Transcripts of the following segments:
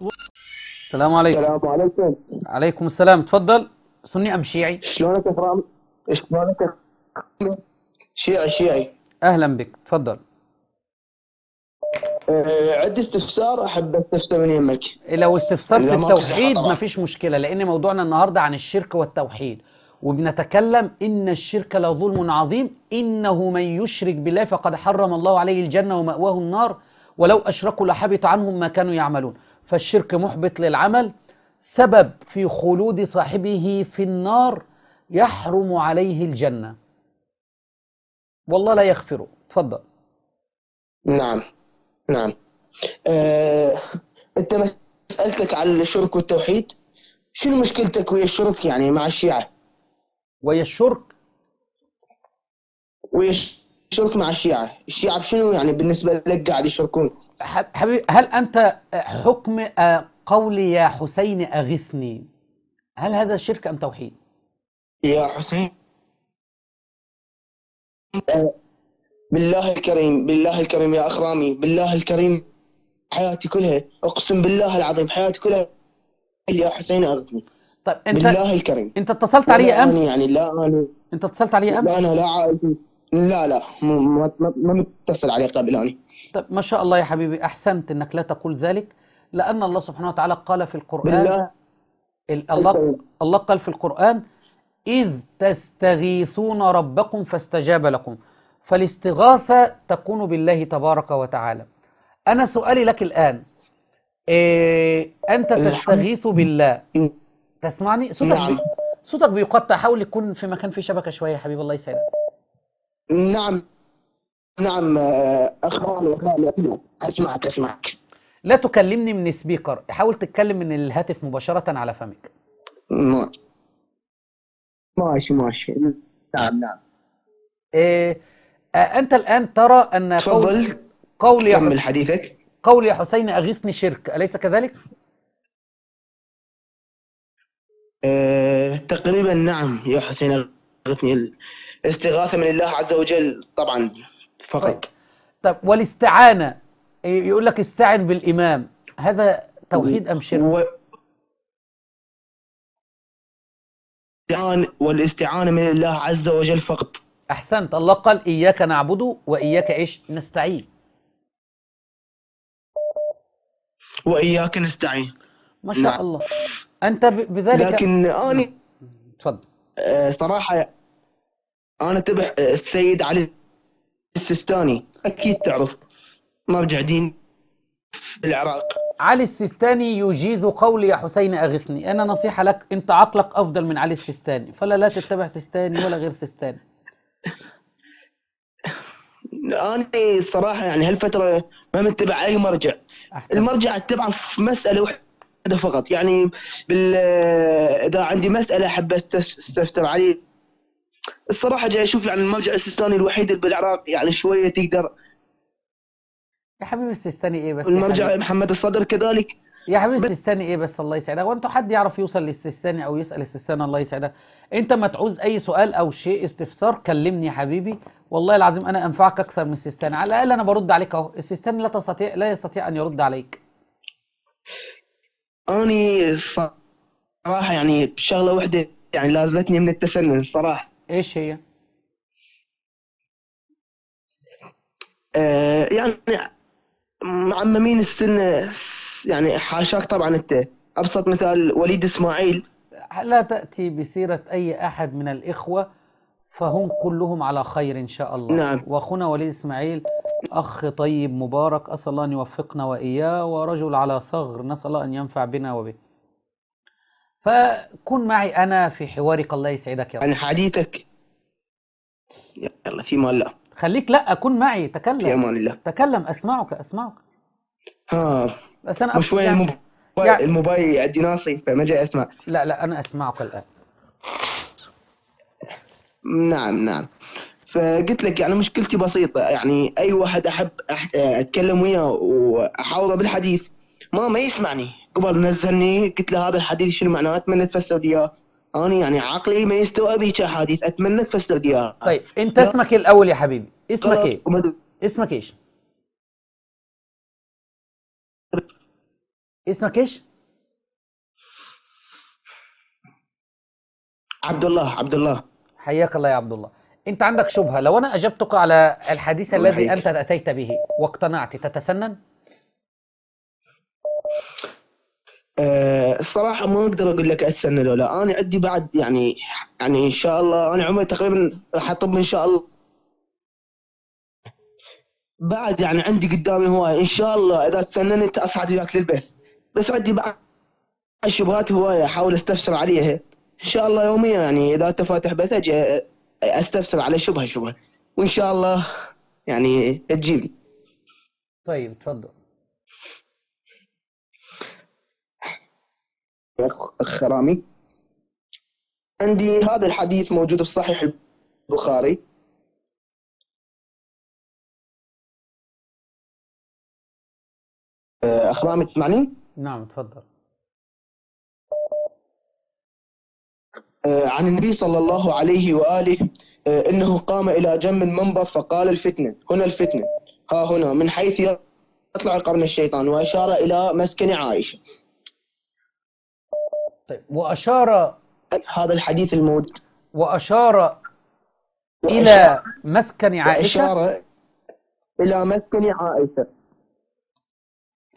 و... السلام عليكم السلام عليكم عليكم السلام تفضل سني ام شيعي شلونك يا فرام شلونك شيعي شيعي اهلا بك تفضل إيه، عندي استفسار احب استفسر من يمك إيه، لو استفسار في التوحيد ما فيش مشكله لان موضوعنا النهارده عن الشرك والتوحيد وبنتكلم ان الشرك لظلم عظيم انه من يشرك بالله فقد حرم الله عليه الجنه وماواه النار ولو اشركوا لحبط عنهم ما كانوا يعملون فالشرك محبط للعمل سبب في خلود صاحبه في النار يحرم عليه الجنة والله لا يغفره تفضل نعم نعم آه، انت سألتك على الشرك والتوحيد شنو مشكلتك ويا الشرك يعني مع الشيعة ويا الشرك ويا يشرك مع الشيعة الشيعة بشنو يعني بالنسبة لك قاعد يشركون حبيبي هل أنت حكم آه، قولي يا حسين أغثني هل هذا شرك أم توحيد يا حسين بالله الكريم بالله الكريم يا أخرامي بالله الكريم حياتي كلها أقسم بالله العظيم حياتي كلها يا حسين أغثني طيب أنت بالله الكريم أنت اتصلت علي أمس يعني لا أنا أنت اتصلت علي أمس لا أنا لا عائلتي لا لا ما, ما متصل عليه قبل يعني طيب ما شاء الله يا حبيبي احسنت انك لا تقول ذلك لان الله سبحانه وتعالى قال في القران الله الله قال في القران اذ تستغيثون ربكم فاستجاب لكم فالاستغاثه تكون بالله تبارك وتعالى انا سؤالي لك الان إيه انت تستغيث بالله تسمعني صوتك نعم. صوتك بيقطع حاول يكون في مكان فيه شبكه شويه يا حبيب الله يسعدك نعم نعم اخوان اسمعك اسمعك لا تكلمني من سبيكر حاول تتكلم من الهاتف مباشرة على فمك ماشي ماشي نعم نعم إيه أنت الآن ترى أن تفضل قول يا كمل حديثك قول يا حسين أغيثني شرك أليس كذلك؟ أه تقريبا نعم يا حسين أغثني استغاثة من الله عز وجل طبعا فقط طيب, طيب والاستعانة يقول لك استعن بالإمام هذا توحيد أم شرك؟ و... والاستعانة من الله عز وجل فقط أحسنت الله قال إياك نعبد وإياك إيش نستعين وإياك نستعين ما شاء نعم. الله أنت بذلك لكن أنا نعم. تفضل آه، صراحة انا تبع آه، السيد علي السيستاني اكيد تعرف مرجع دين في العراق علي السيستاني يجيز قولي يا حسين اغثني انا نصيحه لك انت عقلك افضل من علي السيستاني فلا لا تتبع سيستاني ولا غير سيستاني انا صراحه يعني هالفتره ما متبع اي مرجع أحسن. المرجع اتبعه في مساله واحده فقط يعني بال آه، اذا عندي مساله احب استفسر عليه الصراحه جاي اشوف يعني الملجا السيستاني الوحيد اللي بالعراق يعني شويه تقدر يا حبيبي السيستاني ايه بس المرجع محمد الصدر كذلك يا حبيبي السيستاني ايه بس الله يسعدك وانتوا حد يعرف يوصل للسيستاني او يسال السيستاني الله يسعدك انت ما تعوز اي سؤال او شيء استفسار كلمني يا حبيبي والله العظيم انا انفعك اكثر من السيستاني على الاقل انا برد عليك اهو السيستاني لا تستطيع لا يستطيع ان يرد عليك اني صراحه يعني شغله واحده يعني لازمتني من التسنن الصراحه ايش هي؟ آه، يعني معممين السن يعني حاشاك طبعا انت ابسط مثال وليد اسماعيل لا تاتي بسيره اي احد من الاخوه فهم كلهم على خير ان شاء الله نعم. واخونا وليد اسماعيل اخ طيب مبارك اسال الله ان يوفقنا واياه ورجل على ثغر نسال الله ان ينفع بنا وبه فكن معي أنا في حوارك الله يسعدك يا رب عن حديثك يلا في امان الله خليك لا اكون معي تكلم في امان الله تكلم اسمعك اسمعك ها بس انا مش وين يعني... الموبايل يعني... الموبايل عندي ناصي فما جاي اسمع لا لا انا اسمعك الان نعم نعم فقلت لك يعني مشكلتي بسيطة يعني أي واحد أحب أتكلم وياه وأحاوره بالحديث ما ما يسمعني قبل نزلني قلت له هذا الحديث شنو معناه اتمنى تفسر لي اياه انا يعني عقلي ما يستوعب هيك احاديث اتمنى تفسر لي طيب انت اسمك الاول يا حبيبي اسمك ايه اسمك ايش اسمك ايش عبد الله عبد الله حياك الله يا عبد الله انت عندك شبهه لو انا اجبتك على الحديث الذي انت اتيت به واقتنعت تتسنن آه، الصراحة ما اقدر اقول لك استنى لو لا انا عندي بعد يعني يعني ان شاء الله انا عمري تقريبا راح اطب ان شاء الله بعد يعني عندي قدامي هواية ان شاء الله اذا تسننت اصعد وياك للبيت بس عندي بعد الشبهات هواية احاول استفسر عليها ان شاء الله يوميا يعني اذا انت فاتح بث اجي استفسر على شبهة شبهة وان شاء الله يعني تجيبني طيب تفضل أخ رامي عندي هذا الحديث موجود في صحيح البخاري آه، أخ رامي تسمعني؟ نعم تفضل آه، عن النبي صلى الله عليه وآله آه، إنه قام إلى جنب المنبر فقال الفتنة هنا الفتنة ها هنا من حيث يطلع قرن الشيطان وأشار إلى مسكن عائشة طيب وأشار هذا الحديث الموجود وأشار إلى مسكن عائشة وأشار إلى مسكن عائشة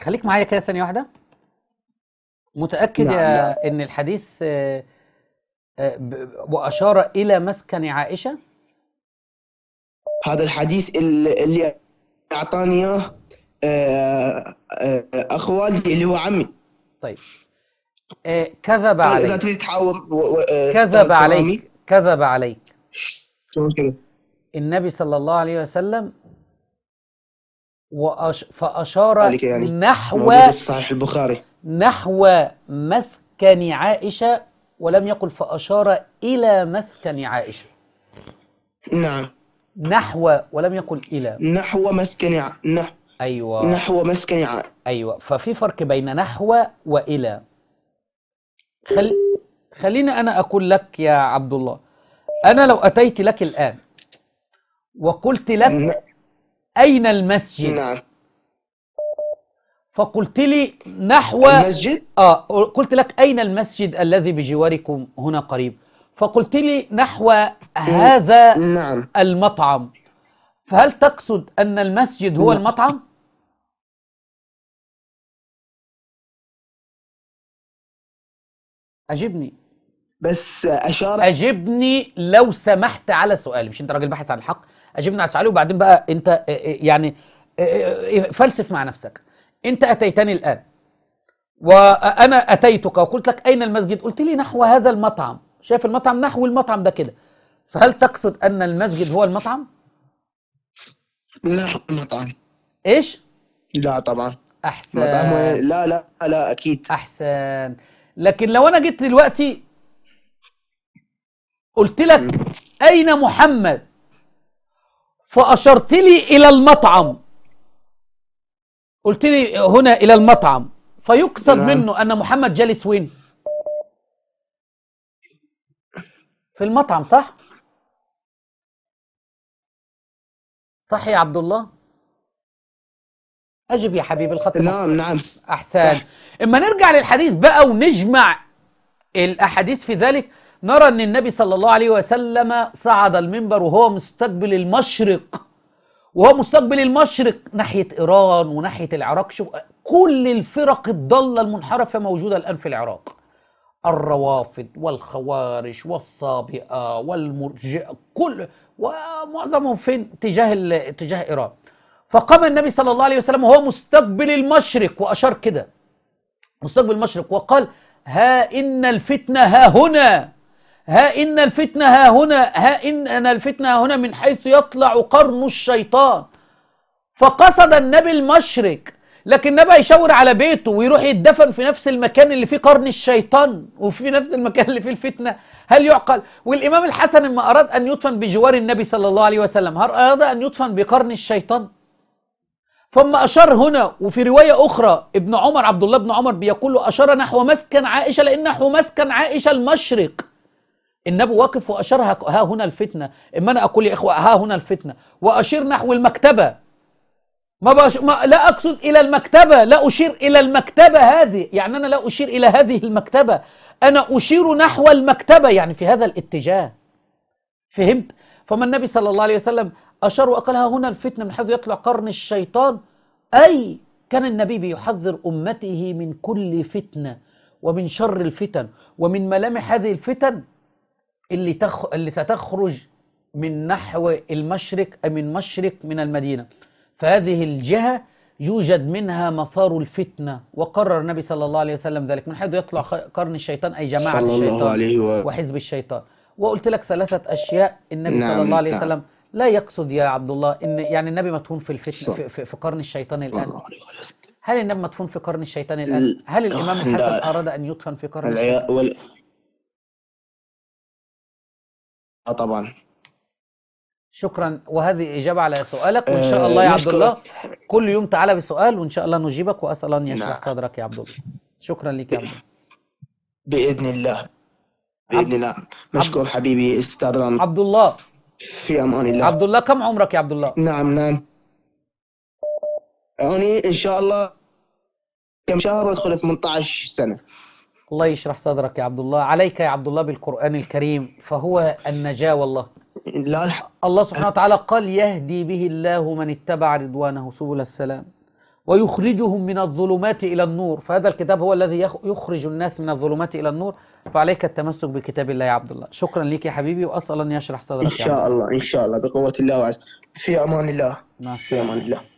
خليك معايا كده ثانية واحدة متأكد نعم يا نعم. إن الحديث آه، آه، وأشار إلى مسكن عائشة هذا الحديث اللي أعطاني إياه آه، اخوالي والدي اللي هو عمي طيب إيه، كذب طيب، عليك اذا تريد تحاول آه، كذب عليك كذب عليك النبي صلى الله عليه وسلم وأش... فأشار يعني نحو صحيح البخاري نحو مسكن عائشة ولم يقل فأشار إلى مسكن عائشة نعم نحو ولم يقل إلى نحو مسكن ع... نح... أيوة نحو مسكن ع... أيوة ففي فرق بين نحو وإلى خل... خليني أنا أقول لك يا عبد الله أنا لو أتيت لك الآن وقلت لك أين المسجد نعم فقلت لي نحو المسجد؟ آه قلت لك أين المسجد الذي بجواركم هنا قريب فقلت لي نحو هذا نعم. المطعم فهل تقصد أن المسجد هو المطعم؟ أجبني بس أشار أجبني لو سمحت على سؤالي مش أنت راجل باحث عن الحق أجبني على سؤالي وبعدين بقى أنت آه، آه، يعني آه، فلسف مع نفسك أنت أتيتني الآن وأنا أتيتك وقلت لك أين المسجد قلت لي نحو هذا المطعم شايف المطعم نحو المطعم ده كده فهل تقصد أن المسجد هو المطعم؟ لا مطعم إيش؟ لا طبعا أحسن مطعم لا لا لا أكيد أحسن لكن لو انا جيت دلوقتي قلت لك اين محمد فاشرت لي الى المطعم قلت لي هنا الى المطعم فيقصد نعم. منه ان محمد جالس وين في المطعم صح صح يا عبد الله أجب يا حبيبي الخط نعم نعم أحسن صح. إما نرجع للحديث بقى ونجمع الأحاديث في ذلك نرى أن النبي صلى الله عليه وسلم صعد المنبر وهو مستقبل المشرق وهو مستقبل المشرق ناحية إيران وناحية العراق شو كل الفرق الضالة المنحرفة موجودة الآن في العراق الروافد والخوارج والصابئة والمرجئة كل ومعظمهم فين اتجاه اتجاه إيران فقام النبي صلى الله عليه وسلم وهو مستقبل المشرق وأشار كده مستقبل المشرق وقال ها إن الفتنة ها هنا ها إن الفتنة ها هنا ها إن الفتنة ها هنا من حيث يطلع قرن الشيطان فقصد النبي المشرق لكن النبي يشاور على بيته ويروح يدفن في نفس المكان اللي فيه قرن الشيطان وفي نفس المكان اللي فيه الفتنة هل يعقل والإمام الحسن لما أراد أن يدفن بجوار النبي صلى الله عليه وسلم هل أراد أن يدفن بقرن الشيطان ثم أشار هنا وفي رواية أخرى ابن عمر عبد الله بن عمر بيقول له أشار نحو مسكن عائشة لأن نحو مسكن عائشة المشرق النبي واقف وأشار ها هنا الفتنة إما أنا أقول يا إخوة ها هنا الفتنة وأشير نحو المكتبة ما, بأش... ما لا أقصد إلى المكتبة لا أشير إلى المكتبة هذه يعني أنا لا أشير إلى هذه المكتبة أنا أشير نحو المكتبة يعني في هذا الاتجاه فهمت؟ فما النبي صلى الله عليه وسلم أشار وقالها هنا الفتنة من حيث يطلع قرن الشيطان أي كان النبي بيحذر أمته من كل فتنة ومن شر الفتن ومن ملامح هذه الفتن اللي, تخ... اللي ستخرج من نحو المشرق أي من مشرق من المدينة فهذه الجهة يوجد منها مثار الفتنة وقرر النبي صلى الله عليه وسلم ذلك من حيث يطلع قرن الشيطان أي جماعة صلى الشيطان الله عليه و... وحزب الشيطان وقلت لك ثلاثة أشياء النبي نعم صلى الله عليه نعم، نعم. وسلم نعم. لا يقصد يا عبد الله ان يعني النبي مدفون في الفتنه في, في, في قرن الشيطان الان هل النبي مدفون في قرن الشيطان الان هل الامام الحسن اراد ان يدفن في قرن الشيطان وال... اه طبعا شكرا وهذه اجابه على سؤالك وان شاء الله يا آه، عبد الله كل يوم تعالى بسؤال وان شاء الله نجيبك واسال ان يشرح نعم. صدرك يا عبد الله شكرا لك يا عبد الله باذن الله باذن الله مشكور حبيبي استاذ عبد الله في امان الله عبد الله كم عمرك يا عبد الله؟ نعم نعم اني يعني ان شاء الله كم شهر وادخل 18 سنه الله يشرح صدرك يا عبد الله عليك يا عبد الله بالقرآن الكريم فهو النجاة والله لا الله سبحانه وتعالى قال يهدي به الله من اتبع رضوانه سبل السلام ويخرجهم من الظلمات إلى النور فهذا الكتاب هو الذي يخرج الناس من الظلمات إلى النور فعليك التمسك بكتاب الله يا عبد الله شكرا لك يا حبيبي واسال ان يشرح صدرك ان شاء يعني. الله ان شاء الله بقوه الله وعزه في امان الله في امان الله